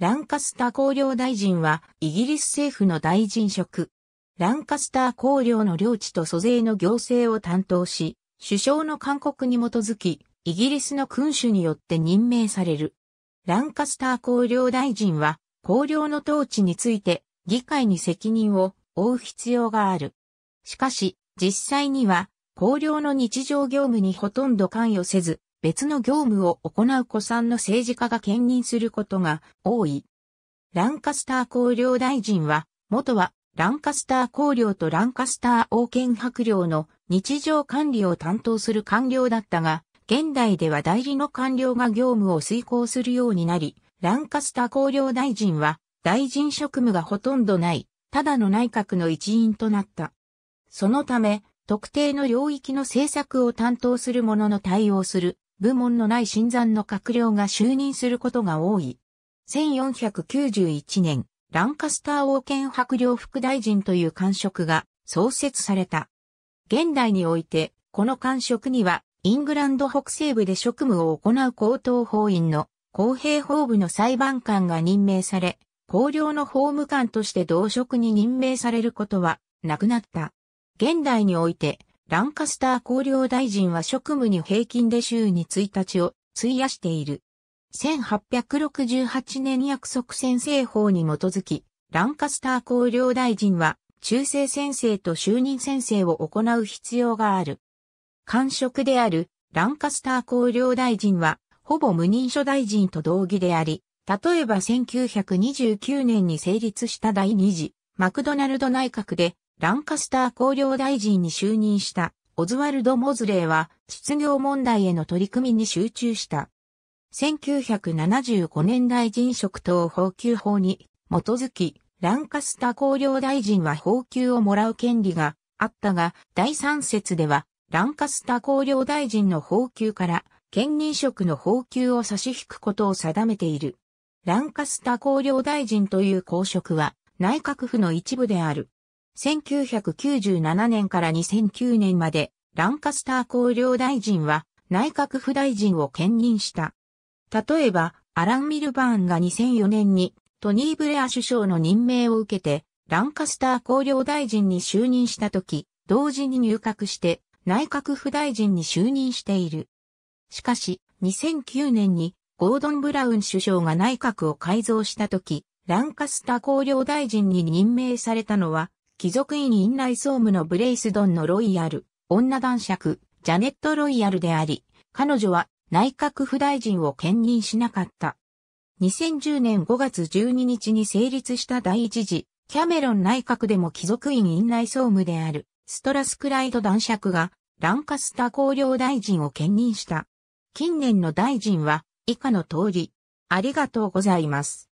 ランカスター公領大臣はイギリス政府の大臣職。ランカスター公領の領地と租税の行政を担当し、首相の勧告に基づき、イギリスの君主によって任命される。ランカスター公領大臣は、公領の統治について議会に責任を負う必要がある。しかし、実際には、公領の日常業務にほとんど関与せず、別の業務を行う子さんの政治家が兼任することが多い。ランカスター公領大臣は、元はランカスター公領とランカスター王権伯領の日常管理を担当する官僚だったが、現代では代理の官僚が業務を遂行するようになり、ランカスター公領大臣は大臣職務がほとんどない、ただの内閣の一員となった。そのため、特定の領域の政策を担当する者の対応する部門のない新山の閣僚が就任することが多い。1491年、ランカスター王権白領副大臣という官職が創設された。現代において、この官職には、イングランド北西部で職務を行う高等法院の公平法部の裁判官が任命され、公領の法務官として同職に任命されることはなくなった。現代において、ランカスター公領大臣は職務に平均で週に1日を費やしている。1868年約束先生法に基づき、ランカスター公領大臣は中世先生と就任先生を行う必要がある。官職であるランカスター公領大臣は、ほぼ無任所大臣と同義であり、例えば1929年に成立した第二次マクドナルド内閣でランカスター工業大臣に就任したオズワルド・モズレーは失業問題への取り組みに集中した。1975年大臣職等法給法に基づき、ランカスター工業大臣は法給をもらう権利があったが、第三節では、ランカスター工業大臣の法給から兼任職の法給を差し引くことを定めている。ランカスター工業大臣という公職は内閣府の一部である。1997年から2009年までランカスター公領大臣は内閣府大臣を兼任した。例えば、アラン・ミルバーンが2004年にトニー・ブレア首相の任命を受けて、ランカスター公領大臣に就任した時、同時に入閣して内閣府大臣に就任している。しかし、2009年にゴードン・ブラウン首相が内閣を改造した時、ランカスター公領大臣に任命されたのは貴族院院内総務のブレイスドンのロイヤル、女男爵、ジャネット・ロイヤルであり、彼女は内閣府大臣を兼任しなかった。2010年5月12日に成立した第一次、キャメロン内閣でも貴族院院内総務である、ストラスクライド男爵が、ランカスタ公領大臣を兼任した。近年の大臣は、以下の通り。ありがとうございます。